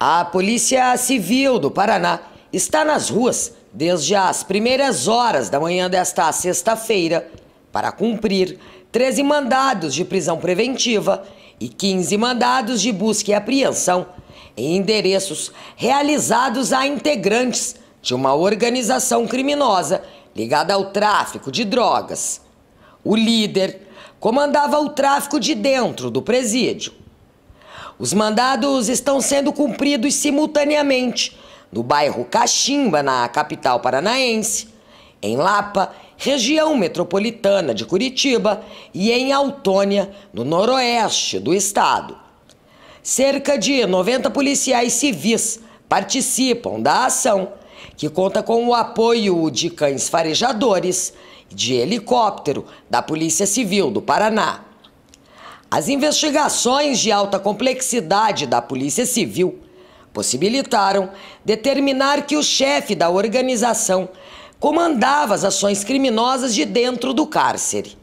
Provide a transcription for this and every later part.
A Polícia Civil do Paraná está nas ruas desde as primeiras horas da manhã desta sexta-feira para cumprir 13 mandados de prisão preventiva e 15 mandados de busca e apreensão em endereços realizados a integrantes de uma organização criminosa ligada ao tráfico de drogas. O líder comandava o tráfico de dentro do presídio os mandados estão sendo cumpridos simultaneamente no bairro Caximba, na capital paranaense, em Lapa, região metropolitana de Curitiba e em Autônia, no noroeste do estado. Cerca de 90 policiais civis participam da ação, que conta com o apoio de cães farejadores e de helicóptero da Polícia Civil do Paraná. As investigações de alta complexidade da Polícia Civil possibilitaram determinar que o chefe da organização comandava as ações criminosas de dentro do cárcere.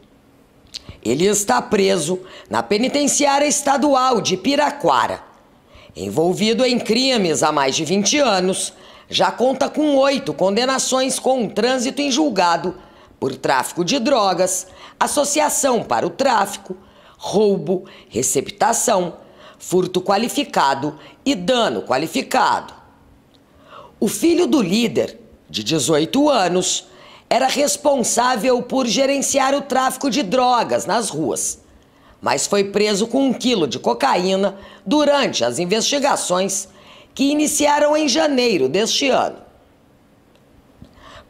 Ele está preso na penitenciária estadual de Piraquara. Envolvido em crimes há mais de 20 anos, já conta com oito condenações com um trânsito em julgado por tráfico de drogas, associação para o tráfico, roubo, receptação, furto qualificado e dano qualificado. O filho do líder, de 18 anos, era responsável por gerenciar o tráfico de drogas nas ruas, mas foi preso com um quilo de cocaína durante as investigações que iniciaram em janeiro deste ano.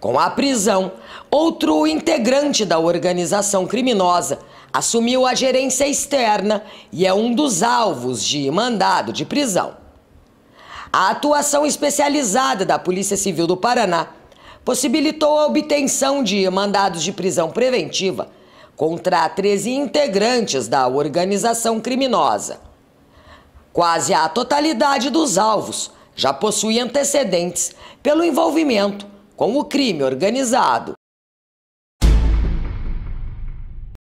Com a prisão, outro integrante da organização criminosa assumiu a gerência externa e é um dos alvos de mandado de prisão. A atuação especializada da Polícia Civil do Paraná possibilitou a obtenção de mandados de prisão preventiva contra 13 integrantes da organização criminosa. Quase a totalidade dos alvos já possui antecedentes pelo envolvimento com o crime organizado